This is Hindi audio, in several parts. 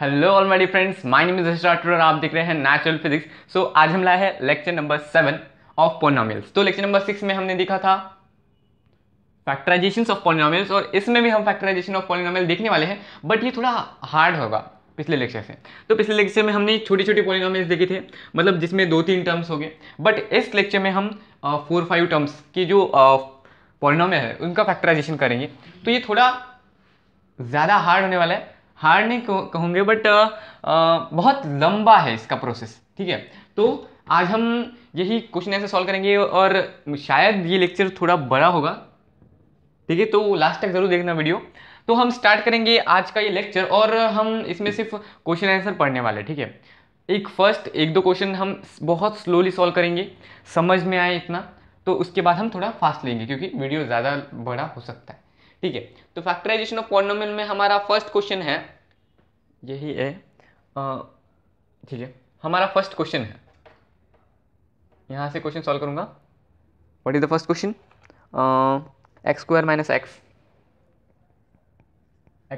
Hello all my dear friends my name is starter और आप देख रहे हैं नेचुरल फिजिक्स सो आज हम लाए हैं lecture number seven of polynomials तो लेक्चर नंबर सिक्स में हमने देखा था फैक्टराइजेशन ऑफ पोनोमिल्स और इसमें भी हम फैक्टराइजेशन ऑफ पोनोमिल देखने वाले हैं बट ये थोड़ा हार्ड होगा पिछले लेक्चर से तो पिछले लेक्चर में हमने छोटी छोटी पोलिनोमियल्स देखे थे मतलब जिसमें दो तीन टर्म्स हो गए बट इस लेक्चर में हम फोर फाइव टर्म्स की जो पोलिनोमियल है उनका फैक्टराइजेशन करेंगे तो ये थोड़ा ज़्यादा हार्ड होने वाला है हार्ड नहीं कहूँगे बट uh, uh, बहुत लंबा है इसका प्रोसेस ठीक है तो आज हम यही क्वेश्चन ऐसे सॉल्व करेंगे और शायद ये लेक्चर थोड़ा बड़ा होगा ठीक है तो लास्ट तक ज़रूर देखना वीडियो तो हम स्टार्ट करेंगे आज का ये लेक्चर और हम इसमें सिर्फ क्वेश्चन आंसर पढ़ने वाले ठीक है एक फर्स्ट एक दो क्वेश्चन हम बहुत स्लोली सॉल्व करेंगे समझ में आए इतना तो उसके बाद हम थोड़ा फास्ट लेंगे क्योंकि वीडियो ज़्यादा बड़ा हो सकता है ठीक है तो फैक्टराइजेशन ऑफ पॉलिनोमियल में हमारा फर्स्ट क्वेश्चन है यही है ठीक है हमारा फर्स्ट क्वेश्चन है यहाँ से क्वेश्चन सॉल्व करूँगा what is the first question X square minus X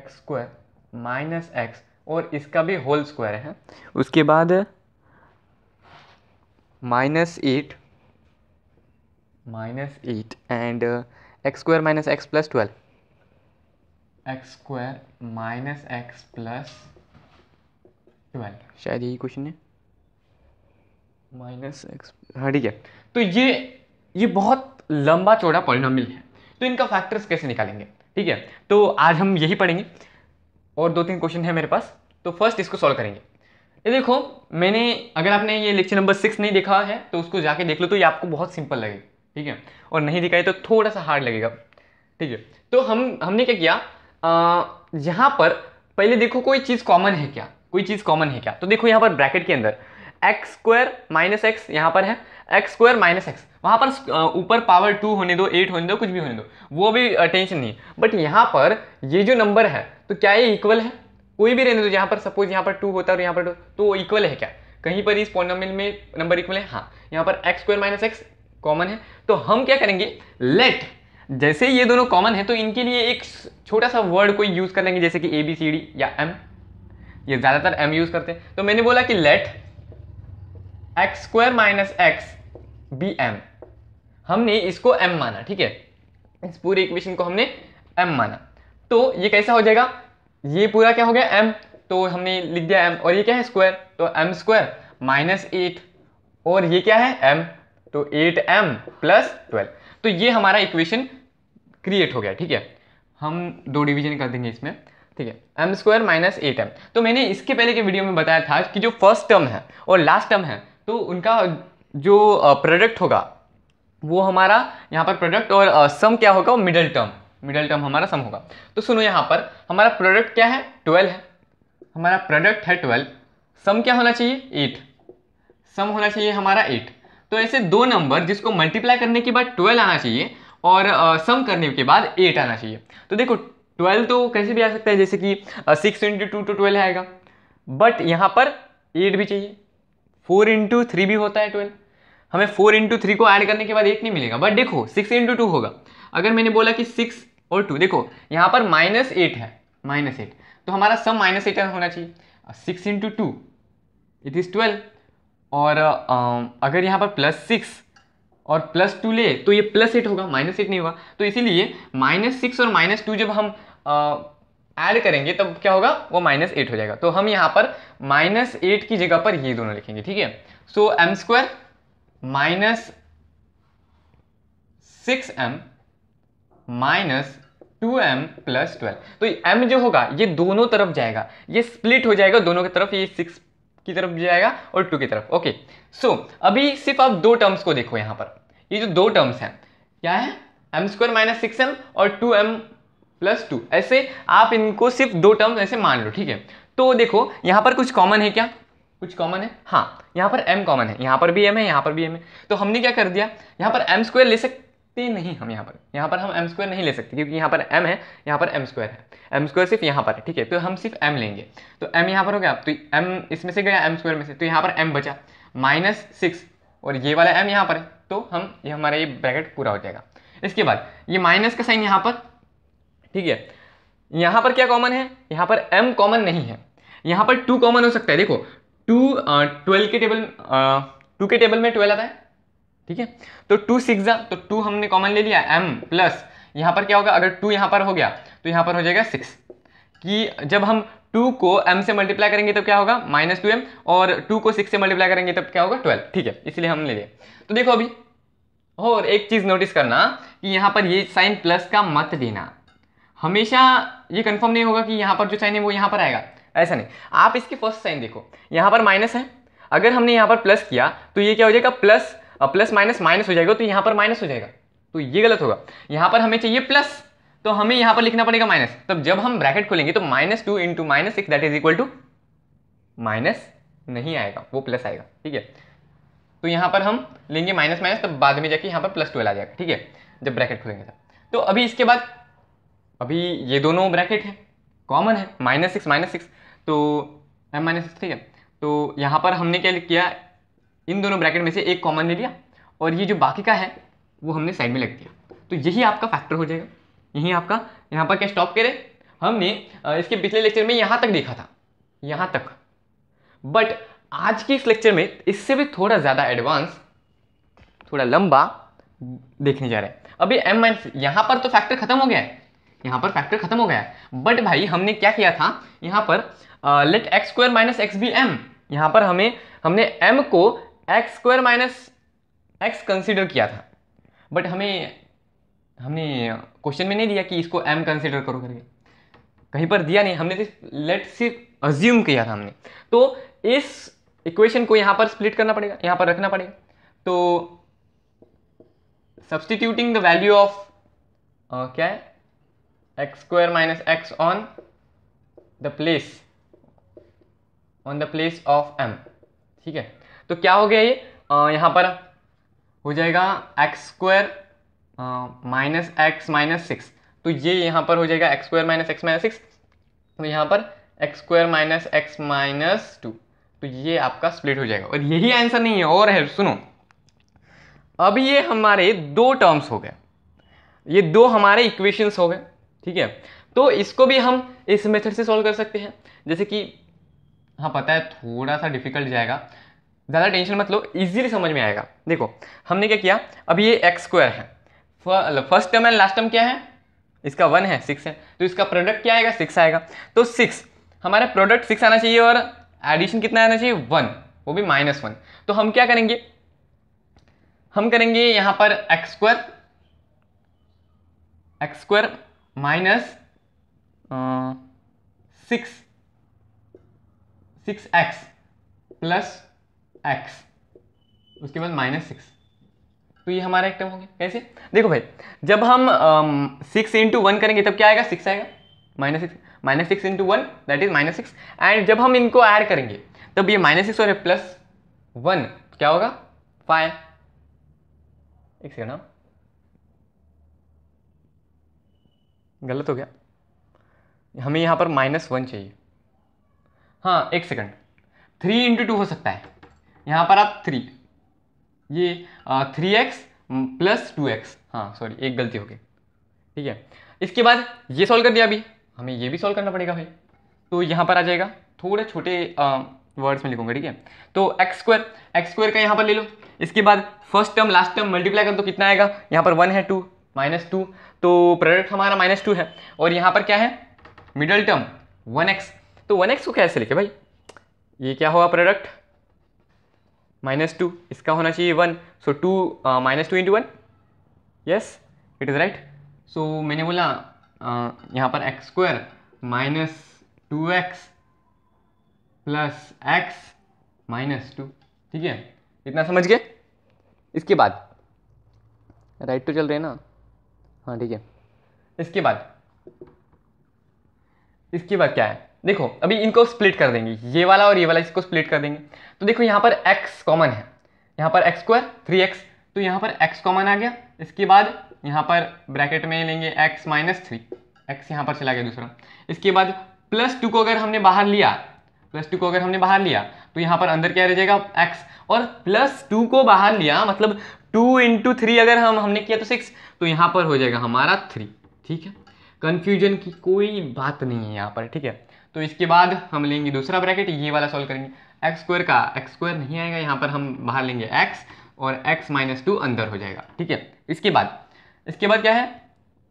X square minus X और इसका भी होल स्क्वायर है उसके बाद minus eight minus eight and X square minus X plus twelve X square minus X plus twelve शायद यही क्वेश्चन है माइनस एक्स हाँ ठीक है तो ये ये बहुत लंबा चौड़ा पॉलिनॉमिल है तो इनका फैक्टर्स कैसे निकालेंगे ठीक है तो आज हम यही पढ़ेंगे और दो तीन क्वेश्चन है मेरे पास तो फर्स्ट इसको सॉल्व करेंगे ये देखो मैंने अगर आपने ये लेक्चर नंबर सिक्स नहीं देखा है तो उसको जाके देख लो तो ये आपको बहुत सिंपल लगेगा ठीक है और नहीं दिखाई तो थोड़ा सा हार्ड लगेगा ठीक है तो हम हमने क्या किया यहाँ पर पहले देखो कोई चीज़ कॉमन है क्या कोई चीज़ कॉमन है क्या तो देखो यहाँ पर ब्रैकेट के अंदर एक्स स्क्वायर माइनस एक्स यहाँ पर है एक्स स्क्वायर माइनस एक्स वहाँ पर ऊपर पावर टू होने दो एट होने दो कुछ भी होने दो वो भी टेंशन नहीं बट यहाँ पर ये जो नंबर है तो क्या ये इक्वल है कोई भी रहने दो यहाँ पर सपोज यहाँ पर टू होता है और यहाँ पर तो वो इक्वल है क्या कहीं पर इस पॉनोमिल में नंबर इक्वल है हाँ यहाँ पर X square minus X common है तो हम क्या करेंगे लेट जैसे ये दोनों कॉमन है तो इनके लिए एक छोटा सा वर्ड कोई यूज़ कर लेंगे जैसे कि ए बी सी डी या एम ये ज़्यादातर एम यूज़ करते हैं तो मैंने बोला कि let X square minus X be M हमने इसको एम माना ठीक है इस पूरे इक्वेशन को हमने एम माना तो ये कैसा हो जाएगा ये पूरा क्या हो गया एम तो हमने लिख दिया एम और ये क्या है स्क्वायर तो एम स्क्वायर माइनस एट और ये क्या है एम तो एट एम प्लस ट्वेल्व तो ये हमारा इक्वेशन क्रिएट हो गया ठीक है हम दो डिवीजन कर देंगे इसमें ठीक है M square minus eight M तो मैंने इसके पहले के वीडियो में बताया था कि जो फर्स्ट टर्म है और लास्ट टर्म है तो उनका जो प्रोडक्ट होगा वो हमारा यहाँ पर प्रोडक्ट और सम क्या होगा वो मिडल टर्म मिडल टर्म हमारा सम होगा तो सुनो यहाँ पर हमारा प्रोडक्ट क्या है ट्वेल्व है हमारा प्रोडक्ट है ट्वेल्व सम क्या होना चाहिए एट सम होना चाहिए हमारा एट तो ऐसे दो नंबर जिसको मल्टीप्लाई करने के बाद ट्वेल्व आना चाहिए और सम करने के बाद एट आना चाहिए तो देखो ट्वेल्व तो कैसे भी आ सकता है जैसे कि six into two two twelve आएगा बट यहाँ पर एट भी चाहिए फोर इंटू थ्री भी होता है ट्वेल्व हमें फोर इंटू थ्री को ऐड करने के बाद एट नहीं मिलेगा बट देखो सिक्स इंटू टू होगा अगर मैंने बोला कि सिक्स और टू देखो यहाँ पर माइनस एट है माइनस एट तो हमारा सम माइनस एट होना चाहिए six into two it is twelve और अगर यहाँ पर प्लस सिक्स और प्लस टू ले तो ये प्लस एट होगा माइनस एट नहीं होगा तो इसीलिए माइनस सिक्स और माइनस टू जब हम ऐड करेंगे तब क्या होगा वो माइनस एट हो जाएगा तो हम यहाँ पर माइनस एट की जगह पर ये दोनों लिखेंगे ठीक है so M square minus six M minus two M plus twelve तो एम जो होगा ये दोनों तरफ जाएगा ये स्प्लिट हो जाएगा दोनों की तरफ ये सिक्स की तरफ जाएगा और टू की तरफ ओके सो so, अभी सिर्फ आप दो टर्म्स को देखो यहाँ पर ये जो दो टर्म्स हैं क्या है M square minus six M और टू एम प्लस टू ऐसे आप इनको सिर्फ दो टर्म्स ऐसे मान लो ठीक है तो देखो यहाँ पर कुछ कॉमन है क्या कुछ कॉमन है हाँ यहाँ पर एम कॉमन है यहाँ पर भी एम है यहाँ पर भी एम है तो हमने क्या कर दिया यहाँ पर एम स्क्वायर ले सकते सकते नहीं हम यहाँ पर यहाँ पर हम एम स्क्वायर नहीं ले सकते क्योंकि यहाँ पर एम है यहाँ पर एम स्क्वायर है एम स्क्वायर सिर्फ यहाँ पर है ठीक है तो हम सिर्फ एम लेंगे तो एम यहाँ पर हो गया तो एम इसमें से गया एम स्क्वायर में से तो यहाँ पर एम बचा माइनस सिक्स और ये वाला एम यहाँ पर है तो हम ये हमारा ये ब्रैकेट पूरा हो जाएगा इसके बाद ये माइनस का साइन यहाँ पर ठीक है यहाँ पर क्या कॉमन है यहाँ पर एम कॉमन नहीं है यहाँ पर टू कॉमन हो सकता है देखो टू ट्वेल्व के टेबल टू के टेबल में ट्वेल्व आता है ठीक है तो टू सिक्स तो टू हमने कॉमन ले लिया एम प्लस यहां पर क्या होगा अगर टू यहां पर हो गया तो यहां पर हो जाएगा सिक्स कि जब हम टू को एम से मल्टीप्लाई करेंगे तब क्या होगा माइनस टू एम और टू को सिक्स से मल्टीप्लाई करेंगे तब क्या होगा ट्वेल्व ठीक है इसलिए हम ले लिए तो देखो अभी और एक चीज़ नोटिस करना कि यहां पर ये साइन प्लस का मत देना हमेशा ये कंफर्म नहीं होगा कि यहां पर जो साइन है वो यहां पर आएगा ऐसा नहीं आप इसकी फर्स्ट साइन देखो यहां पर माइनस है अगर हमने यहां पर प्लस किया तो ये क्या हो जाएगा प्लस प्लस माइनस माइनस हो जाएगा तो यहां पर माइनस हो जाएगा तो ये गलत होगा यहां पर हमें चाहिए प्लस तो हमें यहां पर लिखना पड़ेगा माइनस तब जब हम ब्रैकेट खोलेंगे तो minus two into minus six that is equal to minus नहीं आएगा वो प्लस आएगा ठीक है तो यहां पर हम लेंगे माइनस माइनस तब बाद में जाके यहां पर प्लस ट्वेल्व आ जाएगा ठीक है जब ब्रैकेट खोलेंगे तब तो अभी इसके बाद अभी ये दोनों ब्रैकेट है कॉमन है माइनस सिक्स माइनस सिक्स तो एम माइनस सिक्स ठीक है तो यहां पर हमने क्या किया इन दोनों ब्रैकेट में से एक कॉमन ले लिया और ये जो बाकी का है वो हमने साइड में लग दिया तो यही आपका फैक्टर हो जाएगा यही आपका यहाँ पर क्या स्टॉप करे हमने इसके पिछले लेक्चर में यहाँ तक देखा था यहाँ तक बट आज के इस लेक्चर में इससे भी थोड़ा ज़्यादा एडवांस थोड़ा लंबा देखने जा रहा है अभी एम माइनस यहाँ पर तो फैक्टर खत्म हो गया है यहाँ पर फैक्टर खत्म हो गया है बट भाई हमने क्या किया था यहाँ पर let X square minus X be M यहाँ पर हमें हमने एम को X square minus X consider किया था बट हमें हमने क्वेश्चन में नहीं दिया कि इसको एम कंसिडर करो करके कहीं पर दिया नहीं हमने सिर्फ लेट सिर्फ अज्यूम किया था हमने तो इस इक्वेशन को यहाँ पर स्प्लिट करना पड़ेगा यहाँ पर रखना पड़ेगा तो सब्सटीट्यूटिंग द वैल्यू ऑफ क्या है X square minus X on the place on the place of M ठीक है तो क्या हो गया ये यहाँ पर हो जाएगा X square minus X minus six तो ये यहाँ पर हो जाएगा X square minus X minus six तो यहाँ पर X square minus X minus two तो ये आपका स्प्लिट हो जाएगा और यही आंसर नहीं है और है सुनो अब ये हमारे दो टर्म्स हो गए ये दो हमारे इक्वेशंस हो गए ठीक है तो इसको भी हम इस मेथड से सॉल्व कर सकते हैं जैसे कि हाँ पता है थोड़ा सा डिफिकल्ट जाएगा ज़्यादा टेंशन मत लो इजीली समझ में आएगा देखो हमने क्या किया अभी ये एक्स स्क्वायर है first term and last term क्या है इसका वन है सिक्स है तो इसका प्रोडक्ट क्या आएगा सिक्स आएगा तो सिक्स हमारा प्रोडक्ट सिक्स आना चाहिए और एडिशन कितना आना चाहिए वन वो भी माइनस वन तो हम क्या करेंगे हम करेंगे यहाँ पर X square X square minus six six X plus X उसके बाद माइनस सिक्स तो ये हमारा एक टर्म हो गया कैसे देखो भाई जब हम सिक्स इंटू वन करेंगे तब क्या आएगा सिक्स आएगा minus six minus six into one that is minus six and जब हम इनको ऐड करेंगे तब ये माइनस सिक्स और प्लस वन तो क्या होगा फाइव एक सेकेंड हाँ गलत हो गया हमें यहाँ पर माइनस वन चाहिए हाँ एक सेकंड थ्री इंटू टू हो सकता है यहाँ पर आप थ्री ये three X plus two X हाँ सॉरी एक गलती हो गई ठीक है इसके बाद ये सॉल्व कर दिया अभी हमें ये भी सॉल्व करना पड़ेगा भाई तो यहाँ पर आ जाएगा थोड़े छोटे वर्ड्स में लिखूंगा ठीक है तो एक्स स्क्वायर एक्स स्क्वायर का यहाँ पर ले लो इसके बाद first term last term multiply कर तो कितना आएगा यहाँ पर वन है टू माइनस टू तो प्रोडक्ट हमारा माइनस टू है और यहाँ पर क्या है मिडल टर्म वन एक्स तो वन एक्स को कैसे लिखे भाई ये क्या हुआ प्रोडक्ट माइनस टू इसका होना चाहिए one so two uh, minus two into one yes it is right so मैंने बोला uh, यहाँ पर X square minus two X plus X minus two ठीक है इतना समझ गए इसके बाद राइट टू तो चल रहे ना हाँ ठीक है इसके बाद इसके बाद क्या है देखो अभी इनको स्प्लिट कर देंगे ये वाला और ये वाला इसको स्प्लिट कर देंगे तो देखो यहाँ पर x कॉमन है यहाँ पर एक्स स्क्वायर थ्री एक्स तो यहाँ पर x कॉमन आ गया इसके बाद यहाँ पर ब्रैकेट में लेंगे x माइनस थ्री एक्स यहाँ पर चला गया दूसरा इसके बाद प्लस टू को अगर हमने बाहर लिया प्लस टू को अगर हमने बाहर लिया तो यहाँ पर अंदर क्या रह जाएगा एक्स और प्लस टू को बाहर लिया मतलब टू इंटू थ्री अगर हम हमने किया तो सिक्स तो यहाँ पर हो जाएगा हमारा थ्री ठीक है कन्फ्यूजन की कोई बात नहीं है यहाँ पर ठीक है तो इसके बाद हम लेंगे दूसरा ब्रैकेट ये वाला सॉल्व करेंगे एक्स स्क्वायर का एक्स स्क्वायर नहीं आएगा यहाँ पर हम बाहर लेंगे एक्स और एक्स माइनस टू अंदर हो जाएगा ठीक है इसके बाद इसके बाद क्या है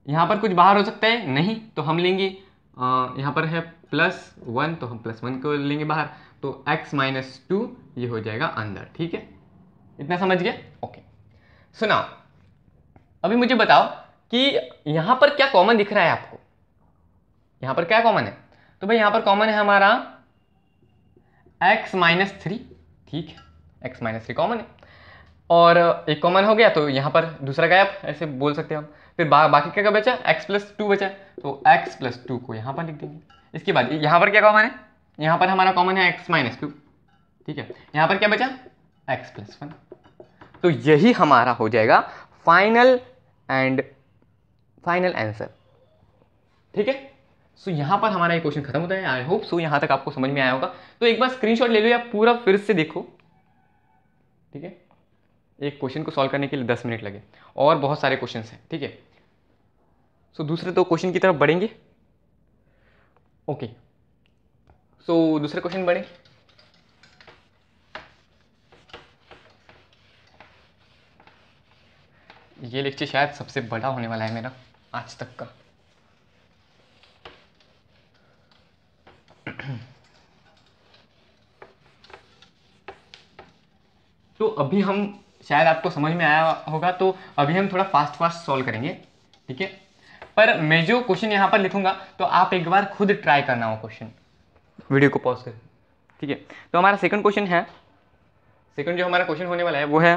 यहाँ पर कुछ बाहर हो सकता है नहीं तो हम लेंगे यहाँ पर है प्लस वन तो हम प्लस वन को लेंगे बाहर तो एक्स माइनस टू ये हो जाएगा अंदर ठीक है इतना समझ गए ओके सुनाओ अभी मुझे बताओ कि यहाँ पर क्या कॉमन दिख रहा है आपको यहाँ पर क्या कॉमन है तो भाई यहाँ पर कॉमन है हमारा एक्स माइनस थ्री ठीक है एक्स माइनस थ्री कॉमन है और uh, एक कॉमन हो गया तो यहाँ पर दूसरा गायब ऐसे बोल सकते हैं हम फिर बा, बाकी क्या क्या बचा एक्स प्लस टू बचा तो एक्स प्लस टू को यहाँ पर लिख देंगे इसके बाद यहाँ पर क्या कॉमन है यहाँ पर हमारा कॉमन है एक्स माइनस टू ठीक है यहाँ पर क्या बचा एक्स प्लस वन तो यही हमारा हो जाएगा फाइनल एंड फाइनल आंसर ठीक है सो so, यहाँ पर हमारा ये क्वेश्चन खत्म होता है आई होप सो यहाँ तक आपको समझ में आया होगा तो एक बार स्क्रीनशॉट ले लो या पूरा फिर से देखो ठीक है एक क्वेश्चन को सॉल्व करने के लिए दस मिनट लगे और बहुत सारे क्वेश्चन हैं ठीक है सो so, दूसरे दो क्वेश्चन की तरफ बढ़ेंगे ओके सो so, दूसरे क्वेश्चन बढ़ें ये लेक्चर शायद सबसे बड़ा होने वाला है मेरा आज तक का तो अभी हम शायद आपको समझ में आया होगा तो अभी हम थोड़ा फास्ट फास्ट सॉल्व करेंगे ठीक है पर मैं जो क्वेश्चन यहाँ पर लिखूंगा तो आप एक बार खुद ट्राई करना हो क्वेश्चन वीडियो को पॉज कर ठीक है तो हमारा सेकंड क्वेश्चन है सेकंड जो हमारा क्वेश्चन होने वाला है वो है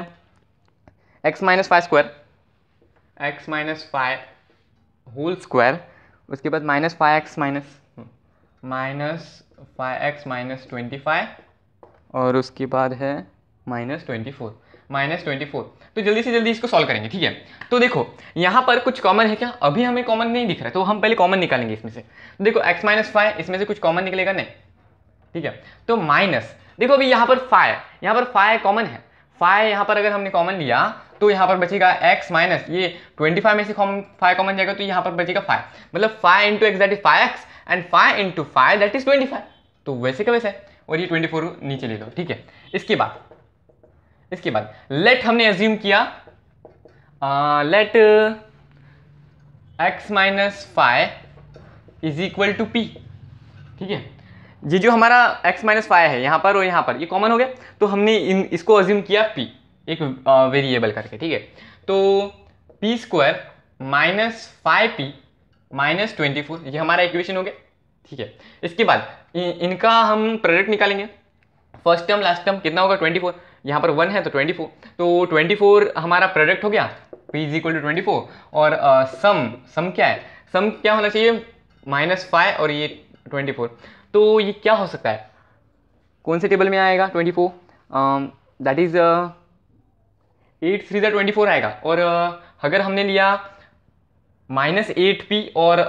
X minus five square X minus five whole square उसके बाद minus five X minus minus five X minus twenty five और उसके बाद है minus twenty four minus twenty four तो जल्दी से जल्दी इसको सॉल्व करेंगे ठीक है तो देखो यहाँ पर कुछ कॉमन है क्या अभी हमें कॉमन नहीं दिख रहा है तो हम पहले कॉमन निकालेंगे इसमें से तो देखो एक्स माइनस फाइव इसमें से कुछ कॉमन निकलेगा नहीं ठीक है तो माइनस देखो अभी यहाँ पर फाइव यहाँ पर फाइव कॉमन है फाइव यहाँ पर अगर हमने कॉमन लिया तो यहाँ पर बचेगा एक्स माइनस ये ट्वेंटी फाइव में से फाइव कॉमन जाएगा तो यहाँ पर बचेगा फाइव मतलब five into X that is five X and five into five that is twenty five तो वैसे का वैसे और ये ट्वेंटी फोर नीचे ले लो ठीक है इसके बाद इसके बाद लेट हमने एज्यूम किया let X minus five is equal to P ठीक है ये जो हमारा x माइनस फाइव है यहाँ पर और यहाँ पर ये कॉमन हो गया तो हमने इन इसको अज्यूम किया p एक वेरिएबल करके ठीक है तो P square minus five P minus twenty four ये हमारा इक्वेशन हो गया ठीक है इसके बाद इ, इनका हम प्रोडक्ट निकालेंगे फर्स्ट टर्म लास्ट टर्म कितना होगा ट्वेंटी फोर यहाँ पर वन है तो ट्वेंटी फोर तो ट्वेंटी फोर हमारा प्रोडक्ट हो गया P is equal to twenty four और सम सम क्या है सम क्या होना चाहिए माइनस फाइव और ये ट्वेंटी फोर तो ये क्या हो सकता है कौन से टेबल में आएगा twenty four that is eight three ज़ा ट्वेंटी फोर आएगा और uh, अगर हमने लिया माइनस एट पी और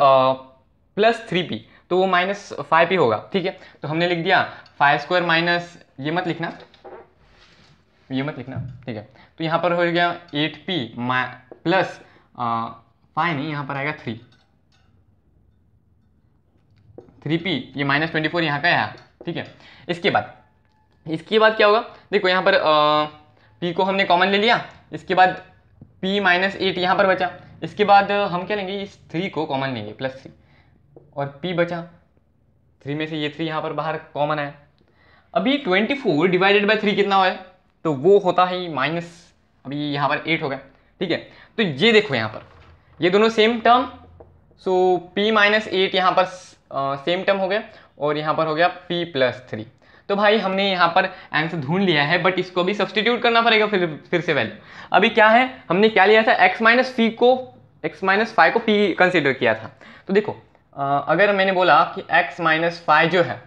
प्लस थ्री पी तो वो माइनस फाइव पी होगा ठीक है तो हमने लिख दिया फाइव स्क्वायर माइनस ये मत लिखना ये मत लिखना ठीक है तो यहाँ पर हो गया एट पी प्लस फाइव नहीं यहाँ पर आएगा थ्री थ्री पी ये माइनस ट्वेंटी फोर यहाँ का आया ठीक है इसके बाद इसके बाद क्या होगा देखो यहाँ पर p पी को हमने कॉमन ले लिया इसके बाद पी माइनस एट यहाँ पर बचा इसके बाद हम क्या लेंगे इस थ्री को कॉमन लेंगे प्लस थ्री और पी बचा थ्री में से ये थ्री यहाँ पर बाहर कॉमन आया अभी twenty four divided by three कितना हुआ है तो वो होता है माइनस अभी यहाँ पर एट हो गया ठीक है तो ये देखो यहाँ पर ये दोनों same term so P minus eight यहाँ पर सेम टर्म हो गया और यहाँ पर हो गया पी प्लस थ्री तो भाई हमने यहाँ पर आंसर ढूंढ लिया है बट इसको अभी सब्सटीट्यूट करना पड़ेगा फिर फिर से वैल्यू अभी क्या है हमने क्या लिया था एक्स माइनस फी को एक्स माइनस फाइव को पी कंसिडर किया था तो देखो अगर मैंने बोला कि एक्स माइनस फाइव जो है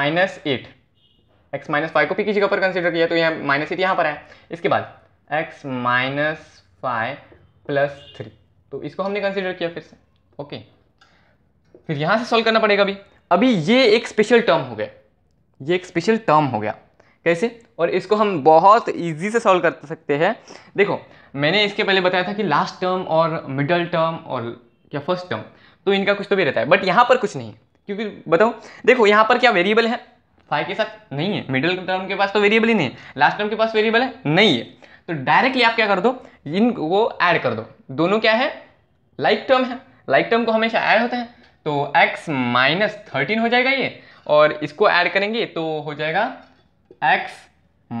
minus eight X minus five को पी की जगह पर कंसिडर किया तो यह माइनस एट यहाँ पर है इसके बाद X minus five plus three तो इसको हमने कंसिडर किया फिर से ओके फिर यहाँ से सॉल्व करना पड़ेगा अभी अभी ये एक स्पेशल टर्म हो गया ये एक स्पेशल टर्म हो गया कैसे और इसको हम बहुत इजी से सॉल्व कर सकते हैं देखो मैंने इसके पहले बताया था कि लास्ट टर्म और मिडल टर्म और क्या फर्स्ट टर्म तो इनका कुछ तो भी रहता है बट यहाँ पर कुछ नहीं क्योंकि बताओ देखो यहाँ पर क्या वेरिएबल है फाइव के साथ नहीं है मिडिल टर्म के पास तो वेरिएबल ही नहीं है लास्ट टर्म के पास वेरिएबल है नहीं है तो डायरेक्टली आप क्या कर दो इनको ऐड कर दो दोनों क्या है लाइक like टर्म है लाइक like टर्म को हमेशा ऐड होते हैं तो x माइनस थर्टीन हो जाएगा ये और इसको ऐड करेंगे तो हो जाएगा x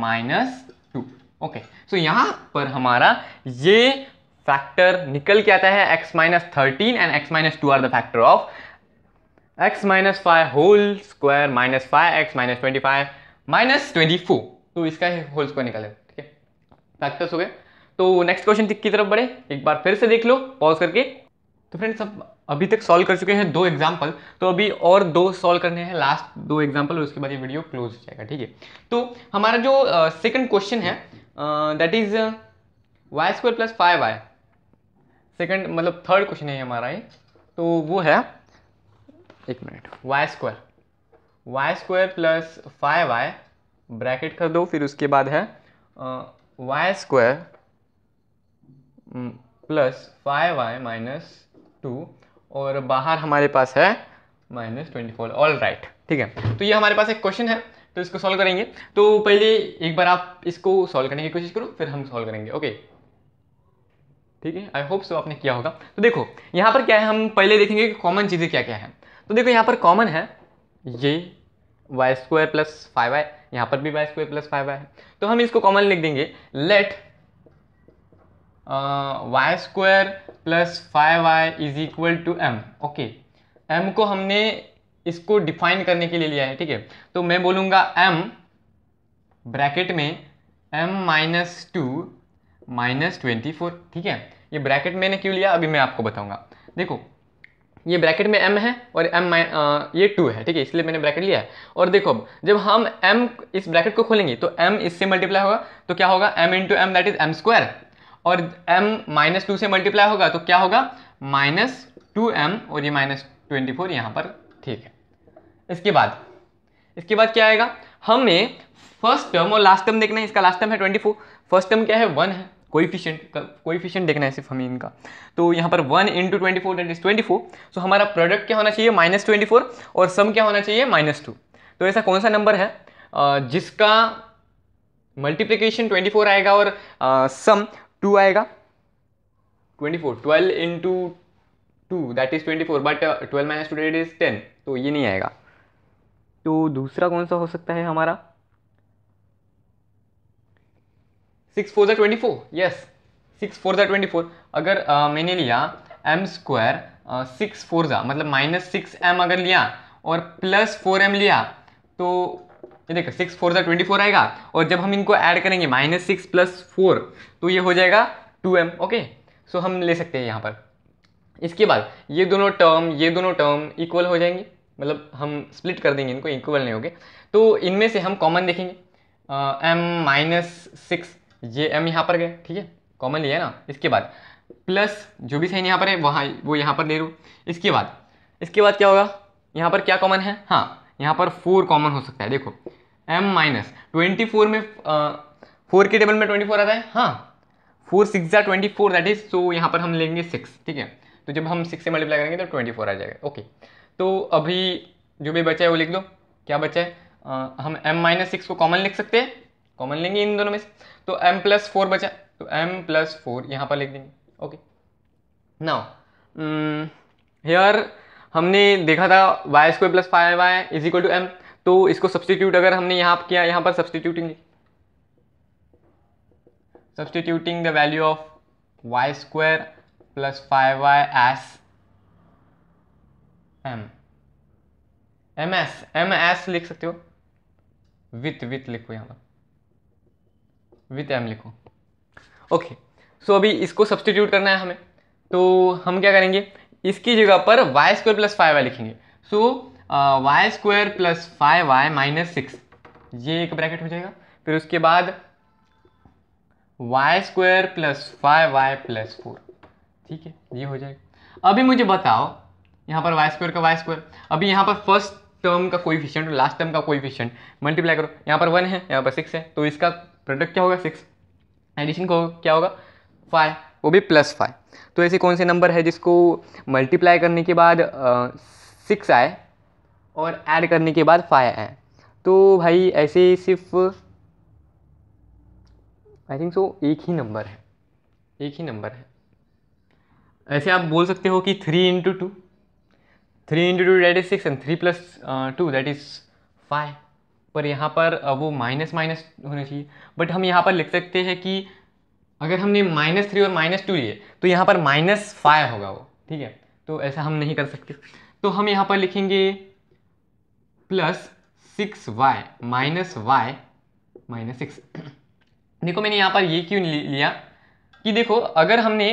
minus two okay so यहाँ पर हमारा ये फैक्टर निकल के आता है x minus thirteen and x minus two are the factor of X minus five whole square minus five X minus twenty five minus twenty four तो इसका ही होल स्क्वायर निकाले ठीक है फैक्टर्स हो गए तो नेक्स्ट क्वेश्चन की तरफ बढ़े एक बार फिर से देख लो पॉज करके तो फ्रेंड्स अब अभी तक सॉल्व कर चुके हैं दो एग्जाम्पल तो अभी और दो सॉल्व करने हैं लास्ट दो एग्जाम्पल और उसके बाद ये वीडियो क्लोज हो जाएगा ठीक है तो हमारा जो सेकंड uh, क्वेश्चन है that is Y square plus five Y second मतलब थर्ड क्वेश्चन है हमारा ये तो वो है एक minute Y square Y square plus five Y bracket कर दो फिर उसके बाद है Y square plus five Y minus two और बाहर हमारे पास है minus twenty four all right ठीक है तो ये हमारे पास एक क्वेश्चन है तो इसको सॉल्व करेंगे तो पहले एक बार आप इसको सॉल्व करने की कोशिश करो फिर हम सॉल्व करेंगे ओके ठीक है आई होप सो आपने किया होगा तो देखो यहाँ पर क्या है हम पहले देखेंगे कि कॉमन चीज़ें क्या क्या है तो देखो यहाँ पर कॉमन है ये Y square plus five Y यहाँ पर भी Y square plus five Y है तो हम इसको कॉमन लिख देंगे let Y square plus five Y is equal to M okay M को हमने इसको डिफाइन करने के लिए लिया है ठीक है तो मैं बोलूँगा एम ब्रैकेट में M minus two minus twenty four ठीक है ये ब्रैकेट मैंने क्यों लिया अभी मैं आपको बताऊँगा देखो ये ब्रैकेट में एम है और एम ये टू है ठीक है इसलिए मैंने ब्रैकेट लिया है और देखो जब हम एम इस ब्रैकेट को खोलेंगे तो एम इससे मल्टीप्लाई होगा तो क्या होगा M into M that is M square और m माइनस टू से मल्टीप्लाई होगा तो क्या होगा माइनस टू एम और ये माइनस ट्वेंटी फोर यहाँ पर ठीक है इसके बाद इसके बाद क्या आएगा हमें फर्स्ट टर्म और लास्ट टर्म देखना है इसका लास्ट टर्म है ट्वेंटी फोर फर्स्ट टर्म क्या है वन है कोइफिशियंट का देखना है सिर्फ हमें इनका तो यहाँ पर one into twenty four that is twenty four so हमारा प्रोडक्ट क्या होना चाहिए माइनस ट्वेंटी फोर और सम क्या होना चाहिए माइनस टू तो ऐसा कौन सा नंबर है जिसका मल्टीप्लीकेशन ट्वेंटी फोर आएगा और सम टू आएगा twenty four twelve into two that is twenty four but twelve minus two that is ten तो ये नहीं आएगा तो दूसरा कौन सा हो सकता है हमारा six four twenty four yes six four ज़ा ट्वेंटी फोर अगर आ, मैंने लिया एम स्क्वायर सिक्स फोर ज़ा मतलब माइनस सिक्स एम अगर लिया और प्लस फोर एम लिया तो ये देखो सिक्स फोर ज़ा ट्वेंटी फोर आएगा और जब हम इनको ऐड करेंगे माइनस सिक्स प्लस फोर तो ये हो जाएगा टू एम ओके सो हम ले सकते हैं यहाँ पर इसके बाद ये दोनों टर्म ये दोनों टर्म इक्वल हो जाएंगे मतलब हम स्प्लिट कर देंगे इनको इक्वल नहीं होगे तो इनमें से हम कॉमन देखेंगे एम माइनस सिक्स ये एम यहाँ पर गए ठीक है कॉमन लिया ना इसके बाद प्लस जो भी साइन यहाँ पर है वहाँ वो यहाँ पर ले लूँ इसके बाद इसके बाद क्या होगा यहाँ पर क्या कॉमन है हाँ यहाँ पर फोर कॉमन हो सकता है देखो एम माइनस ट्वेंटी फोर में फोर के टेबल में ट्वेंटी फोर आता है हाँ फोर सिक्स या twenty four that is so यहाँ पर हम लेंगे सिक्स ठीक है तो जब हम सिक्स से मल्टीप्लाई करेंगे तो ट्वेंटी फोर आ जाएगा ओके तो अभी जो भी बचा है वो लिख लो क्या बचा है आ, हम एम माइनस सिक्स को कॉमन लिख सकते हैं कॉमन लेंगे इन दोनों में से तो m प्लस फोर बचा तो m प्लस फोर यहाँ पर लिख देंगे ओके नाउ हेयर हमने देखा था Y square plus five Y is equal to M तो इसको सब्सटीट्यूट अगर हमने यहाँ किया यहाँ पर substituting substituting the value of Y square plus five Y as M M as M as लिख सकते हो विथ विथ लिखो यहाँ पर विथ एम लिखो ओके सो अभी इसको सब्सटीट्यूट करना है हमें तो हम क्या करेंगे इसकी जगह पर Y square plus five Y लिखेंगे so Y square plus five Y minus six ये एक ब्रैकेट हो जाएगा फिर उसके बाद Y square plus five Y plus four ठीक है ये हो जाएगा अभी मुझे बताओ यहाँ पर वाई स्क्वायर का वाई स्क्वायर अभी यहाँ पर फर्स्ट टर्म का कोई और लास्ट टर्म का कोई मल्टीप्लाई करो यहाँ पर वन है यहाँ पर सिक्स है तो इसका प्रोडक्ट क्या होगा सिक्स एडिशन को क्या होगा फाइव वो भी प्लस फाइव तो ऐसे कौन से नंबर है जिसको मल्टीप्लाई करने के बाद सिक्स आए और ऐड करने के बाद फाइव आए तो भाई ऐसे सिर्फ आई थिंक सो एक ही नंबर है एक ही नंबर है ऐसे आप बोल सकते हो कि three into two three into two that is six and three plus two that is five पर यहाँ पर वो माइनस माइनस होना चाहिए बट हम यहाँ पर लिख सकते हैं कि अगर हमने माइनस थ्री और माइनस टू लिए तो यहाँ पर माइनस फाइव होगा वो ठीक है तो ऐसा हम नहीं कर सकते तो हम यहाँ पर लिखेंगे plus six Y minus Y minus six देखो मैंने यहाँ पर ये क्यों लिया कि देखो अगर हमने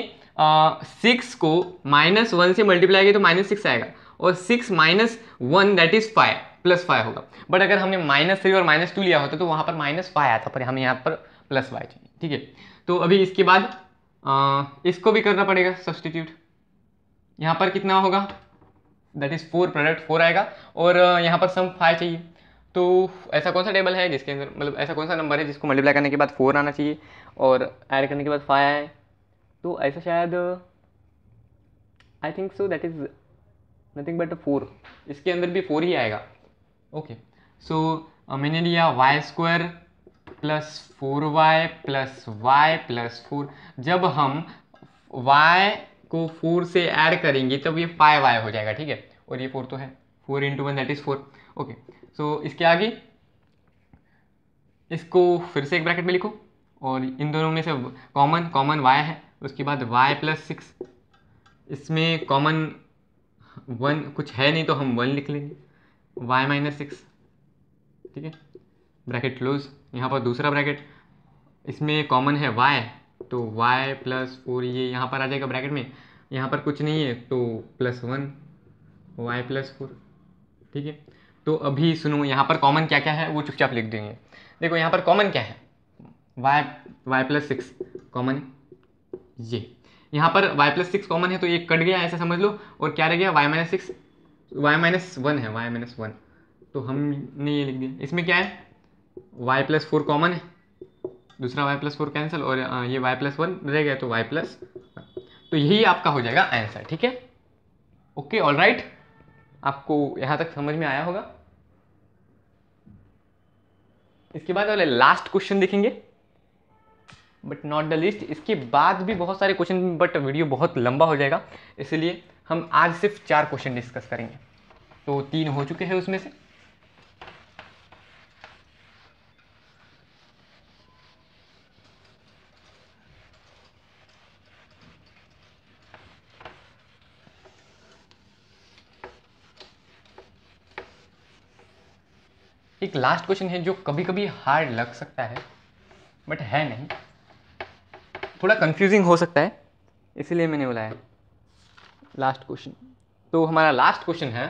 सिक्स को माइनस वन से मल्टीप्लाई किया तो माइनस सिक्स आएगा और six minus one that is five plus five होगा बट अगर हमने माइनस थ्री और माइनस टू लिया होता तो वहाँ पर माइनस फाइव आया था पर हमें यहाँ पर प्लस फाइव चाहिए ठीक है तो अभी इसके बाद आ, इसको भी करना पड़ेगा सब्सटीट्यूट यहाँ पर कितना होगा that is four product four आएगा और यहाँ पर सम फाइव चाहिए तो ऐसा कौन सा टेबल है जिसके अंदर मतलब ऐसा कौन सा नंबर है जिसको मल्टीप्लाई करने के बाद फोर आना चाहिए और ऐड करने के बाद फाइव आए तो ऐसा शायद I think so that is nothing but four इसके अंदर भी फोर ही आएगा ओके सो मैंने लिया y square plus four y plus y plus four जब हम y को फोर से ऐड करेंगे तब ये फाइव वाई हो जाएगा ठीक है और ये फोर तो है four into one that is four okay so इसके आगे इसको फिर से एक ब्रैकेट में लिखो और इन दोनों में से कॉमन कॉमन y है उसके बाद y प्लस सिक्स इसमें कॉमन वन कुछ है नहीं तो हम वन लिख लेंगे वाई माइनस सिक्स ठीक है ब्रैकेट क्लोज यहाँ पर दूसरा ब्रैकेट इसमें कॉमन है वाई तो वाई प्लस फोर ये यहाँ पर आ जाएगा ब्रैकेट में यहाँ पर कुछ नहीं है तो plus one y plus four ठीक है तो अभी सुनो यहाँ पर कॉमन क्या क्या है वो चुपचाप लिख देंगे देखो यहाँ पर कॉमन क्या है y y plus six common ये यहाँ पर वाई प्लस सिक्स कॉमन है तो ये कट गया ऐसा समझ लो और क्या रह गया y minus six Y minus one है वाई माइनस वन तो हमने ये लिख दिया इसमें क्या है वाई प्लस फोर कॉमन है दूसरा वाई प्लस फोर कैंसिल और ये वाई प्लस वन रह गया तो वाई प्लस तो यही आपका हो जाएगा आंसर ठीक है ओके ऑल राइट आपको यहाँ तक समझ में आया होगा इसके बाद वाले लास्ट क्वेश्चन देखेंगे बट नॉट द लिस्ट इसके बाद भी बहुत सारे क्वेश्चन बट वीडियो बहुत लंबा हो जाएगा इसलिए हम आज सिर्फ चार क्वेश्चन डिस्कस करेंगे तो तीन हो चुके हैं उसमें से एक लास्ट क्वेश्चन है जो कभी कभी हार्ड लग सकता है बट है नहीं थोड़ा कंफ्यूजिंग हो सकता है इसलिए मैंने बुलाया लास्ट क्वेश्चन तो हमारा लास्ट क्वेश्चन है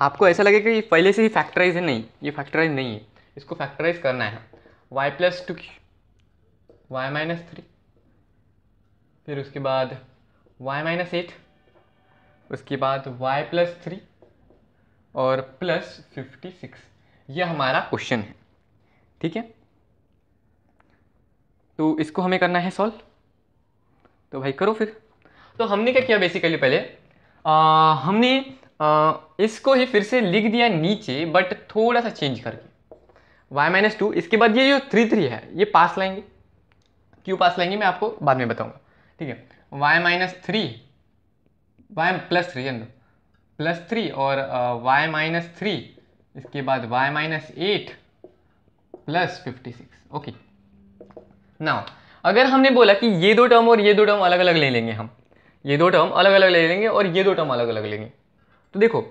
आपको ऐसा लगेगा कि पहले से ही फैक्टराइज है नहीं ये फैक्टराइज नहीं है इसको फैक्टराइज करना है y plus two y minus three फिर उसके बाद वाई माइनस एट उसके बाद वाई प्लस थ्री और प्लस फिफ्टी सिक्स ये हमारा क्वेश्चन है ठीक है तो इसको हमें करना है सॉल्व तो भाई करो फिर तो हमने क्या किया बेसिकली पहले आ, हमने आ, इसको ही फिर से लिख दिया नीचे बट थोड़ा सा चेंज करके वाई माइनस टू इसके बाद ये जो थ्री थ्री है ये पास लाएंगे क्यों पास लाएंगे मैं आपको बाद में बताऊंगा ठीक है y minus three y plus three plus three और वाई माइनस थ्री इसके बाद y minus eight plus fifty six okay now अगर हमने बोला कि ये दो टर्म और ये दो टर्म अलग अलग ले लेंगे हम ये दो टर्म अलग अलग ले लेंगे और ये दो टर्म अलग अलग लेंगे तो देखो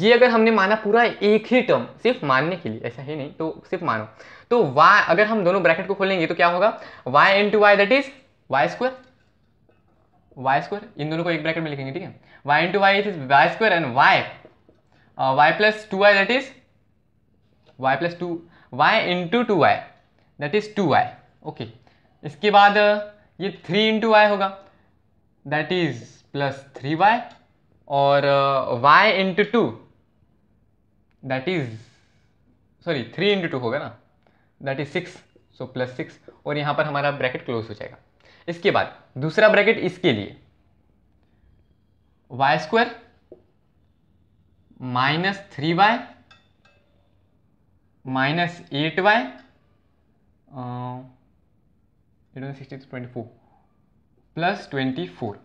ये अगर हमने माना पूरा एक ही टर्म सिर्फ मानने के लिए ऐसा ही नहीं तो सिर्फ मानो तो y अगर हम दोनों ब्रैकेट को खोलेंगे तो क्या होगा y into y that is Y square Y square इन दोनों को एक ब्रैकेट में लिखेंगे ठीक है y into y is Y square and y y plus two y that is y plus two y into two y that is two y okay इसके बाद uh, ये थ्री इंटू वाई होगा that is plus three y और y y two that is sorry three into to होगा ना that is six so plus six और यहां पर हमारा ब्रैकेट क्लोज हो जाएगा इसके बाद दूसरा ब्रैकेट इसके लिए y square minus three y minus eight y eight twenty four plus twenty four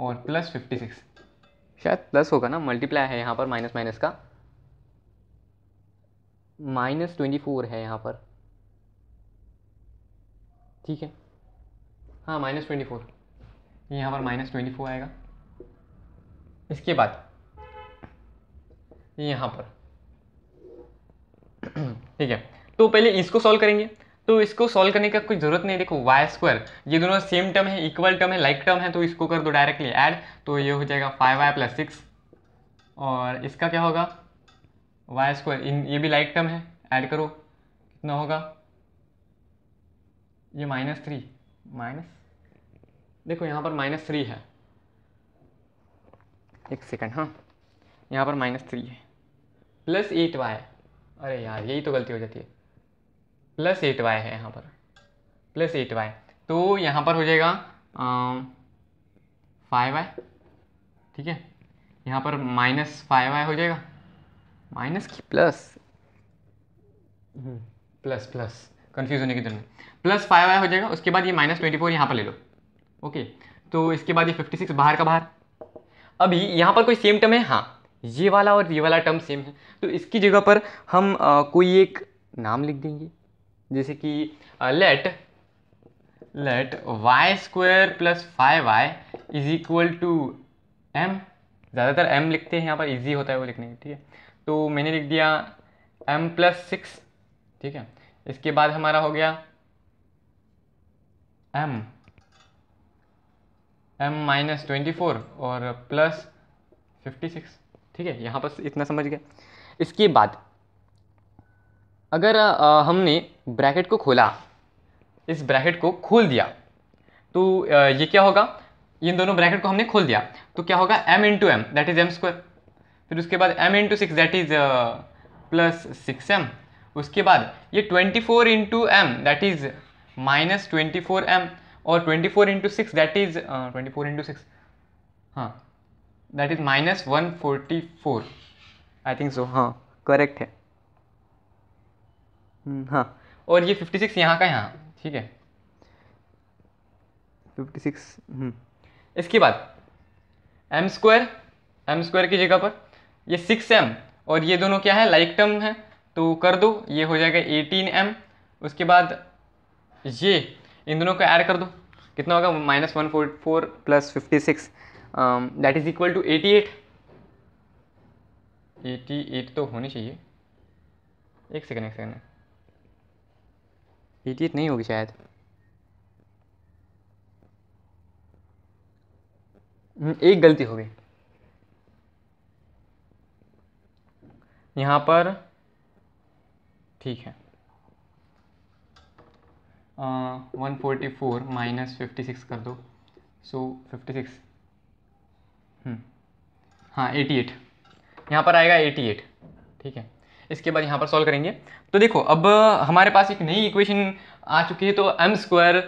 और प्लस फिफ्टी सिक्स शायद प्लस होगा ना मल्टीप्लाई है यहाँ पर माइनस माइनस का माइनस ट्वेंटी फोर है यहाँ पर ठीक है हाँ माइनस ट्वेंटी फोर यहाँ पर माइनस ट्वेंटी फोर आएगा इसके बाद यहाँ पर ठीक है तो पहले इसको सॉल्व करेंगे तो इसको सॉल्व करने का कोई जरूरत नहीं देखो वाई स्क्वायर ये दोनों सेम टर्म है इक्वल टर्म है लाइक टर्म है तो इसको कर दो डायरेक्टली ऐड तो ये हो जाएगा फाइव वाई प्लस सिक्स और इसका क्या होगा वाई स्क्वायर इन ये भी लाइक टर्म है ऐड करो कितना होगा ये माइनस थ्री माइनस देखो यहाँ पर माइनस थ्री है एक सेकेंड हाँ यहाँ पर माइनस थ्री है प्लस एट वाई अरे यार यही तो गलती हो जाती है प्लस एट वाई है यहाँ पर प्लस एट वाई तो यहाँ पर हो जाएगा फाइव वाई ठीक है यहाँ पर माइनस फाइव वाई हो जाएगा माइनस की प्लस प्लस प्लस कन्फ्यूज होने की जरूरत प्लस फाइव आई हो जाएगा उसके बाद ये माइनस ट्वेंटी फोर यहाँ पर ले लो ओके तो इसके बाद ये फिफ्टी सिक्स बाहर का बाहर अभी यहाँ पर कोई सेम टर्म है हाँ ये वाला और ये वाला टर्म सेम है तो इसकी जगह पर हम आ, कोई एक नाम लिख देंगे जैसे कि let let Y square plus five Y is equal to M ज़्यादातर एम लिखते हैं यहाँ पर इजी होता है वो लिखने में ठीक है तो मैंने लिख दिया एम प्लस सिक्स ठीक है इसके बाद हमारा हो गया M M minus twenty four और प्लस फिफ्टी सिक्स ठीक है यहाँ पर इतना समझ गया इसके बाद अगर हमने ब्रैकेट को खोला इस ब्रैकेट को खोल दिया तो ये क्या होगा इन दोनों ब्रैकेट को हमने खोल दिया तो क्या होगा m into M that is M square फिर उसके बाद m into six that is plus six M उसके बाद ये twenty four into M that is minus twenty four M और twenty four into six that is twenty four into six हाँ that is minus one forty four I think so हाँ करेक्ट है हम्म, हाँ और ये फिफ्टी सिक्स यहाँ का यहाँ ठीक है फिफ्टी हम्म। सिक्स इसके बाद एम स्क्वायर एम स्क्वायर की जगह पर ये सिक्स एम और ये दोनों क्या है लाइक टर्म है तो कर दो ये हो जाएगा एटीन एम उसके बाद ये इन दोनों को ऐड कर दो कितना होगा minus one four four plus fifty six that is equal to eighty eight eighty eight तो होनी चाहिए एक सेकेंड एक सेकेंड इडियट नहीं होगी शायद हम्म, एक गलती हो गई यहाँ पर ठीक है one forty four minus fifty six कर दो सो फिफ्टी सिक्स हाँ एटी एट यहाँ पर आएगा एटी एट ठीक है इसके बाद यहाँ पर सॉल्व करेंगे तो देखो अब हमारे पास एक नई इक्वेशन आ चुकी है तो M square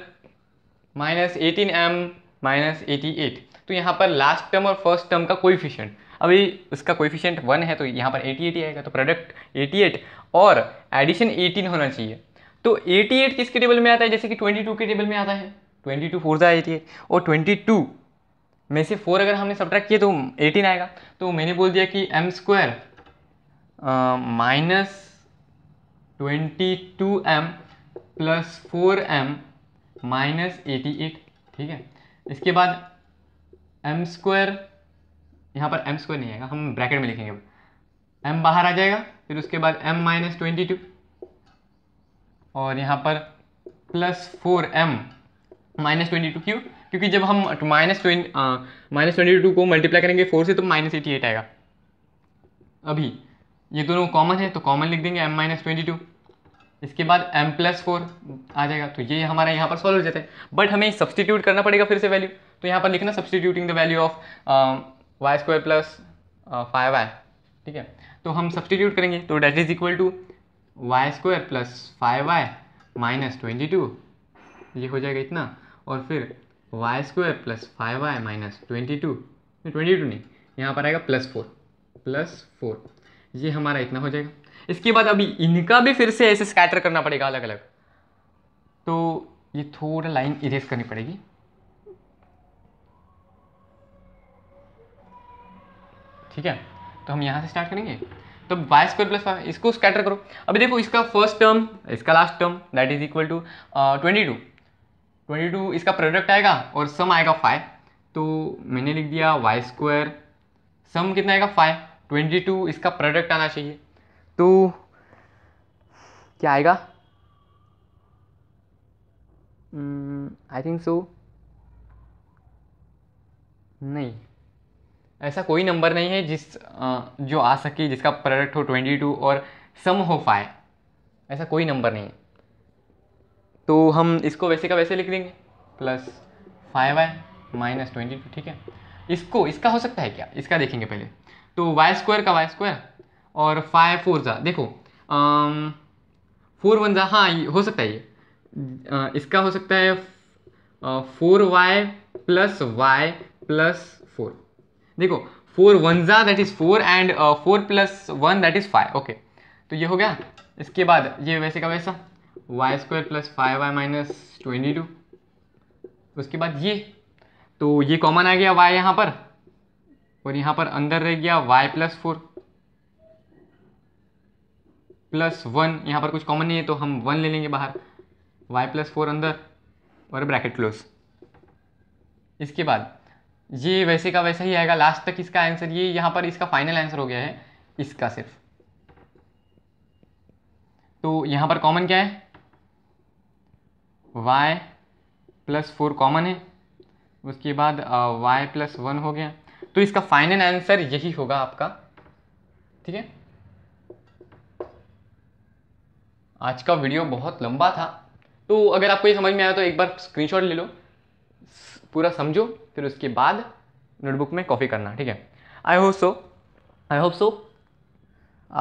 minus eighteen M minus eighty eight तो यहाँ पर लास्ट टर्म और फर्स्ट टर्म का कोइफिशियंट अभी उसका कोइफिशियंट वन है तो यहाँ पर एटी एटी आएगा तो प्रोडक्ट एटी एट और एडिशन एटीन होना चाहिए तो एटी एट किसके टेबल में आता है जैसे कि ट्वेंटी टू के टेबल में आता है ट्वेंटी टू फोर ज़ा एटी एट और ट्वेंटी टू में से फोर अगर हमने सब्ट्रैक्ट किए तो एटीन आएगा तो मैंने बोल दिया कि M square minus twenty two M plus four M minus eighty eight ठीक है इसके बाद एम स्क्वायर यहाँ पर एम स्क्वायर नहीं आएगा हम ब्रैकेट में लिखेंगे एम बाहर आ जाएगा फिर उसके बाद एम माइनस ट्वेंटी टू और यहाँ पर plus four M minus twenty two क्यों क्योंकि जब हम minus twenty minus twenty two को मल्टीप्लाई करेंगे फोर से तो माइनस एटी एट आएगा अभी ये दोनों कॉमन है तो कॉमन लिख देंगे एम माइनस ट्वेंटी टू इसके बाद एम प्लस फोर आ जाएगा तो ये हमारा यहाँ पर सॉल्व हो जाता है बट हमें सब्सटीट्यूट करना पड़ेगा फिर से वैल्यू तो यहाँ पर लिखना substituting the value of Y square plus five y ठीक है तो हम सब्सटीट्यूट करेंगे तो that is equal to y square plus five Y minus twenty two ये हो जाएगा इतना और फिर y square plus five Y minus twenty two twenty two नहीं यहाँ पर आएगा प्लस फोर प्लस फोर ये हमारा इतना हो जाएगा इसके बाद अभी इनका भी फिर से ऐसे स्कैटर करना पड़ेगा अलग अलग तो ये थोड़ा लाइन इरेज करनी पड़ेगी ठीक है तो हम यहाँ से स्टार्ट करेंगे तो वाई स्क्वायर प्लस फाइव इसको स्कैटर करो अभी देखो इसका फर्स्ट टर्म इसका last term that is equal to twenty two twenty two इसका प्रोडक्ट आएगा और सम आएगा फाइव तो मैंने लिख दिया वाई स्क्वायर सम कितना आएगा फाइव ट्वेंटी टू इसका प्रोडक्ट आना चाहिए तो क्या आएगा आई थिंक सो नहीं ऐसा कोई नंबर नहीं है जिस जो आ सके जिसका प्रोडक्ट हो ट्वेंटी टू और सम हो फाइव ऐसा कोई नंबर नहीं है तो हम इसको वैसे का वैसे लिख देंगे प्लस फाइव आए माइनस ट्वेंटी टू ठीक है इसको इसका हो सकता है क्या इसका देखेंगे पहले तो वाई स्क्वायर का वाई स्क्वायर और फाइव फोर ज़ा देखो फोर वन ज़ा हाँ हो सकता है ये इसका हो सकता है four y plus y plus four देखो फोर वन ज़ा that is four and four plus one that is five okay तो ये हो गया इसके बाद ये वैसे का वैसा y square plus five Y minus twenty two उसके बाद ये तो ये कॉमन आ गया वाई यहाँ पर और यहां पर अंदर रह गया y plus four plus one यहां पर कुछ कॉमन नहीं है तो हम वन ले लेंगे बाहर वाई प्लस फोर अंदर और ब्रैकेट क्लोज इसके बाद ये वैसे का वैसा ही आएगा लास्ट तक इसका आंसर ये यहां पर इसका फाइनल आंसर हो गया है इसका सिर्फ तो यहां पर कॉमन क्या है y प्लस फोर कॉमन है उसके बाद uh, y प्लस वन हो गया तो इसका फाइनल आंसर यही होगा आपका ठीक है आज का वीडियो बहुत लंबा था तो अगर आपको ये समझ में आया तो एक बार स्क्रीनशॉट ले लो पूरा समझो फिर उसके बाद नोटबुक में कॉपी करना ठीक है I hope so I hope so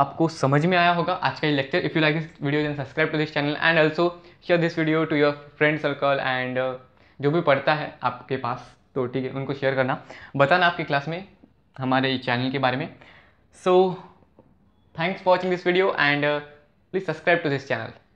आपको समझ में आया होगा आज का ये lecture if you like this video then subscribe to this channel and also share this video to your friend circle and जो भी पढ़ता है आपके पास तो ठीक है उनको शेयर करना बताना आपकी क्लास में हमारे चैनल के बारे में so thanks for watching this video and please subscribe to this channel